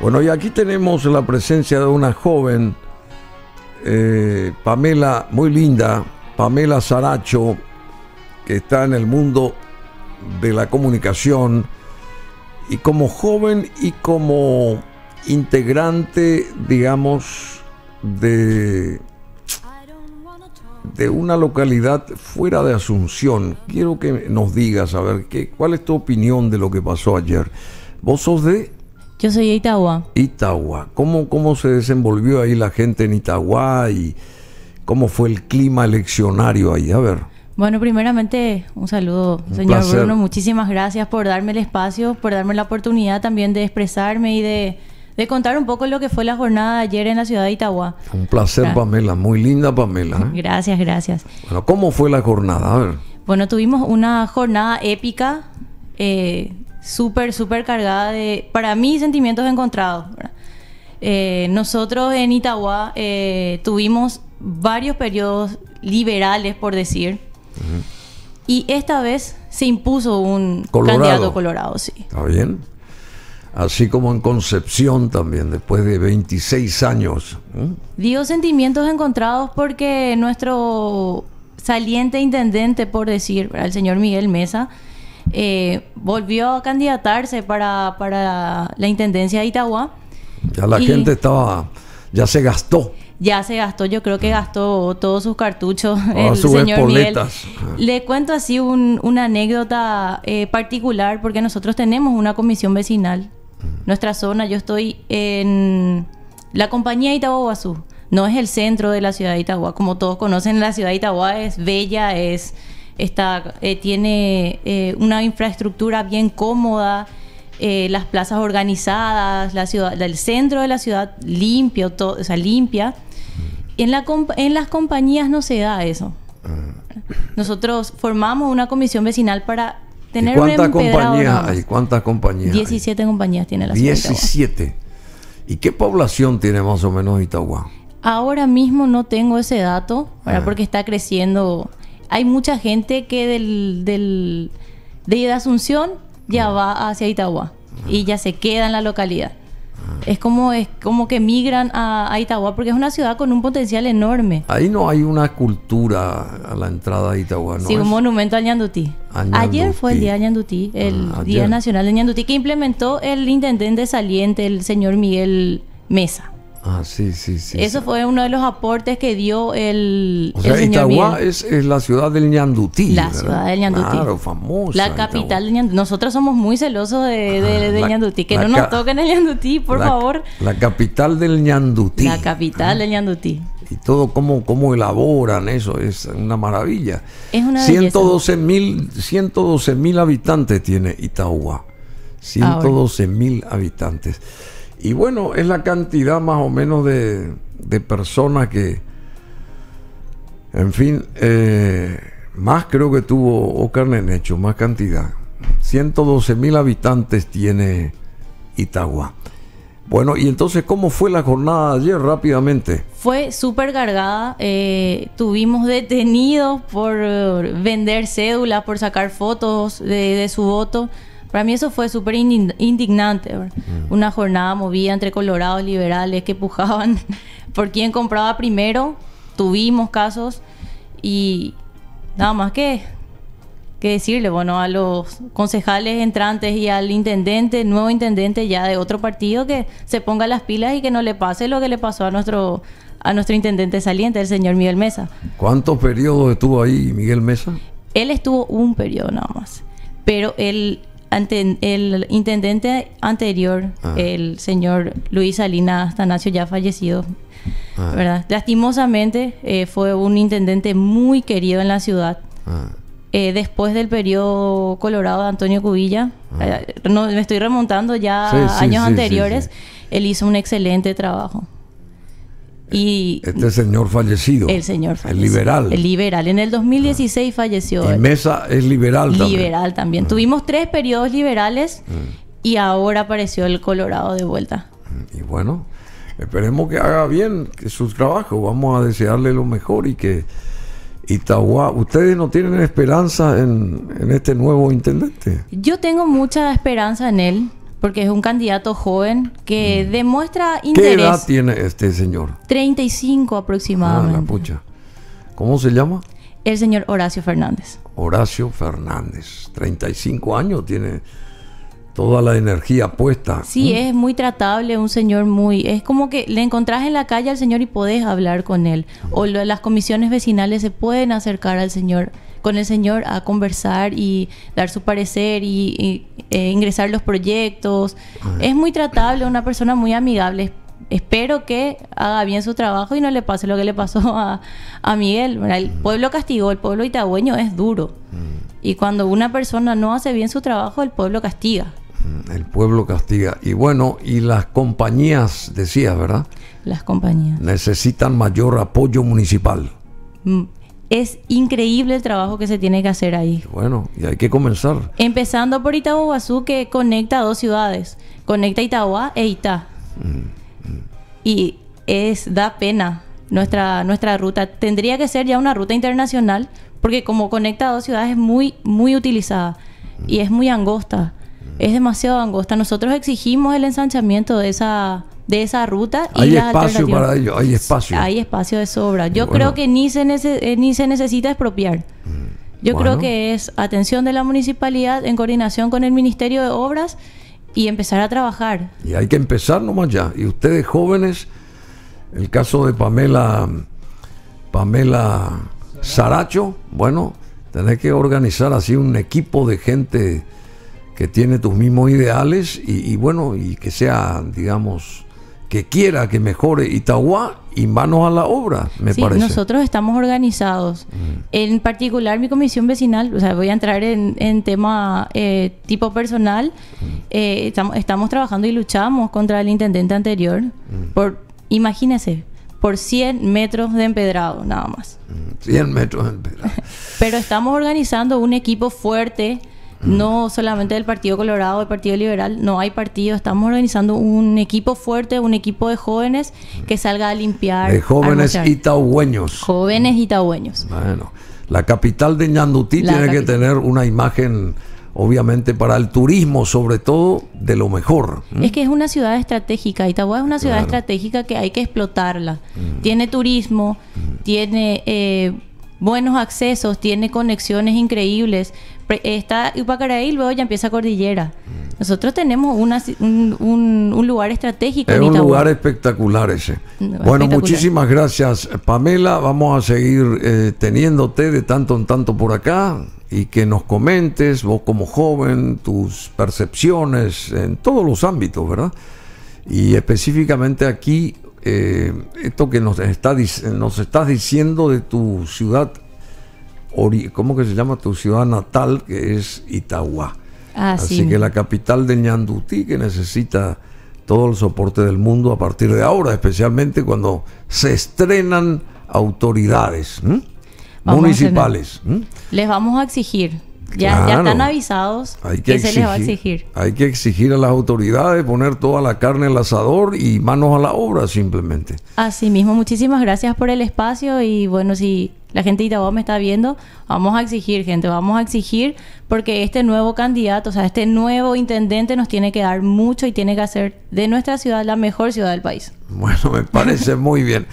Bueno, y aquí tenemos la presencia de una joven, eh, Pamela, muy linda, Pamela Saracho, que está en el mundo de la comunicación y como joven y como integrante, digamos, de, de una localidad fuera de Asunción. Quiero que nos digas, a ver, ¿cuál es tu opinión de lo que pasó ayer? ¿Vos sos de yo soy de Itagua. Itagua. ¿Cómo, se desenvolvió ahí la gente en Itagua y cómo fue el clima eleccionario ahí? A ver. Bueno, primeramente un saludo, señor Bruno. Muchísimas gracias por darme el espacio, por darme la oportunidad también de expresarme y de, contar un poco lo que fue la jornada de ayer en la ciudad de Itagua. Un placer, Pamela. Muy linda, Pamela. ¿eh? Gracias, gracias. Bueno, ¿cómo fue la jornada? A ver. Bueno, tuvimos una jornada épica. Eh, súper, súper cargada de, para mí, sentimientos encontrados. Eh, nosotros en Itagua eh, tuvimos varios periodos liberales, por decir, y esta vez se impuso un candidato colorado, sí. Está bien. Así como en Concepción también, después de 26 años. ¿eh? dios sentimientos encontrados porque nuestro saliente intendente, por decir, el señor Miguel Mesa, eh, volvió a candidatarse para, la intendencia de Itagua. Ya la gente estaba, ya se gastó. Ya se gastó, yo creo que ah. gastó todos sus cartuchos ah, el señor ah. Le cuento así una anécdota eh, particular porque nosotros tenemos una comisión vecinal. Nuestra zona, yo estoy en la compañía Itaguazú. No es el centro de la ciudad de Itagua, como todos conocen, la ciudad de Itagua es bella, es eh, tiene eh, una infraestructura bien cómoda, eh, las plazas organizadas, el centro de la ciudad limpio, o sea, limpia. En, las compañías no se da eso. Ah. Nosotros formamos una comisión vecinal para tener ¿Y ¿Cuántas compañías hay? ¿Cuántas compañías? 17 compañías tiene la ciudad. 17. ¿Y qué población tiene más o menos Itagua? Ahora mismo no tengo ese dato, ah. porque está creciendo hay mucha gente que del, del de Asunción ya ah. va hacia Itagua y ya se queda en la localidad. Ah. Es como, es como que migran a, a, porque es una ciudad con un potencial enorme. Ahí no hay una cultura a la entrada de Itagua, Sí, un monumento a Ñandutí. Ayer fue el Día de ah, el Día Nacional de Ñandutí, que implementó el intendente saliente, el señor Miguel Mesa. Ah, sí, sí, sí. Eso fue uno de los aportes que dio el. O señor Itagua es, la ciudad del ñandutí. La ciudad del ñandutí. Claro, famoso. La capital del ñandutí. Nosotros somos muy celosos de, de, ah, ñandutí. Que no nos toquen el ñandutí, por favor. La capital del ñandutí. La capital del ñandutí. Y todo cómo, cómo elaboran eso, es una maravilla. Es una 112 mil habitantes tiene Itagua. 112 mil habitantes. Y bueno, es la cantidad más o menos de, personas que, en fin, eh, más creo que tuvo Oscar hecho, más cantidad. 112 mil habitantes tiene Itagua. Bueno, y entonces, ¿cómo fue la jornada ayer rápidamente? Fue súper cargada. Eh, tuvimos detenidos por vender cédulas, por sacar fotos de su voto. Para mí eso fue súper indignante. Mm. Una jornada movida entre colorados liberales que pujaban por quién compraba primero. Tuvimos casos y nada más que, que decirle, bueno, a los concejales entrantes y al intendente, nuevo intendente ya de otro partido, que se ponga las pilas y que no le pase lo que le pasó a nuestro a nuestro intendente saliente, el señor Miguel Mesa. ¿Cuántos periodos estuvo ahí Miguel Mesa? Él estuvo un periodo nada más, pero él el intendente anterior, ah. el señor Luis Salinas Tanacio, ya fallecido, ah. ¿verdad? Lastimosamente eh, fue un intendente muy querido en la ciudad. Ah. Eh, después del periodo colorado de Antonio Cubilla, eh, no, me estoy remontando ya a años anteriores, él hizo un excelente trabajo. Y este señor fallecido. El señor fallecido. El liberal. El liberal. En el 2016 ah. falleció. Y Mesa es liberal Liberal también. Ah. Tuvimos tres periodos liberales mm. y ahora apareció el Colorado de vuelta. Mm, y bueno, esperemos que haga bien su trabajo. Vamos a desearle lo mejor y que Itagua, ¿ustedes no tienen esperanza en, en este nuevo intendente? Yo tengo mucha esperanza en él porque es un candidato joven que mm. demuestra interés. ¿Qué edad tiene este señor? 35 aproximadamente. Ah, ¿Cómo se llama? El señor Horacio Fernández. Horacio Fernández, 35 años, tiene toda la energía puesta. Sí, ¿eh? es muy tratable, un señor muy... Es como que le encontrás en la calle al señor y podés hablar con él. O las comisiones vecinales se pueden acercar al señor con el Señor a conversar y dar su parecer y, eh, ingresar los proyectos. Es muy tratable, una persona muy amigable. Espero que haga bien su trabajo y no le pase lo que le pasó a, a Miguel. El mm. pueblo castigó, el pueblo itagüeño es duro. Mm. Y cuando una persona no hace bien su trabajo, el pueblo castiga. Mm, el pueblo castiga. Y bueno, y las compañías, decías, ¿verdad? Las compañías. Necesitan mayor apoyo municipal es increíble el trabajo que se tiene que hacer ahí. Bueno, y hay que comenzar. Empezando por Itaboazú, que conecta dos ciudades. Conecta Itagua e Itá. Mm, mm. Y es, da pena nuestra, nuestra ruta. Tendría que ser ya una ruta internacional, porque como conecta dos ciudades es muy, muy utilizada. Y mm. es muy angosta. Es demasiado angosta. Nosotros exigimos el ensanchamiento de esa, de esa ruta. Y hay espacio para ello, hay espacio. Hay espacio de sobra. Yo creo que ni se, eh, ni se necesita expropiar. Mm. Yo creo que es atención de la municipalidad en coordinación con el Ministerio de Obras y empezar a trabajar. Y hay que empezar nomás ya. Y ustedes jóvenes, el caso de Pamela, Pamela Saracho, bueno, tenés que organizar así un equipo de gente que tiene tus mismos ideales y, y bueno, y que sea, digamos, que quiera que mejore Itagua y manos a la obra, me parece. Nosotros estamos organizados. Mm. En particular, mi comisión vecinal, o sea, voy a entrar en, tema eh, tipo personal. Mm. Eh, estamos, trabajando y luchamos contra el intendente anterior. Mm. por Imagínese, por 100 metros de empedrado, nada más. 100 metros de empedrado. Pero estamos organizando un equipo fuerte no solamente del Partido Colorado, del Partido Liberal, no hay partido, estamos organizando un equipo fuerte, un equipo de jóvenes que salga a limpiar. jóvenes y Jóvenes itagüeños. Bueno, la capital de Ñandutí tiene que tener una imagen obviamente para el turismo, sobre todo, de lo mejor. Es que es una ciudad estratégica, Itagua es una ciudad estratégica que hay que explotarla. Mm. Tiene turismo, mm. tiene eh, buenos accesos, tiene conexiones increíbles. Está Upacaraí y luego ya empieza Cordillera. Mm. Nosotros tenemos una, un, lugar estratégico. Es un lugar espectacular ese. Mm, bueno, muchísimas gracias Pamela. Vamos a seguir eh, teniéndote de tanto en tanto por acá y que nos comentes, vos como joven, tus percepciones en todos los ámbitos, ¿verdad? Y específicamente aquí eh, esto que nos, está, nos estás diciendo de tu ciudad, ¿cómo que se llama tu ciudad natal? Que es Itagua. Ah, Así que la capital de Ñandutí, que necesita todo el soporte del mundo a partir de ahora, especialmente cuando se estrenan autoridades municipales. Les vamos a exigir ya, están avisados que, se les va a exigir. Hay que exigir a las autoridades poner toda la carne en el asador y manos a la obra simplemente. Así mismo, muchísimas gracias por el espacio y bueno, si la gente de Itabó me está viendo, vamos a exigir, gente, vamos a exigir porque este nuevo candidato, o sea, este nuevo intendente nos tiene que dar mucho y tiene que hacer de nuestra ciudad la mejor ciudad del país. Bueno, me parece muy bien.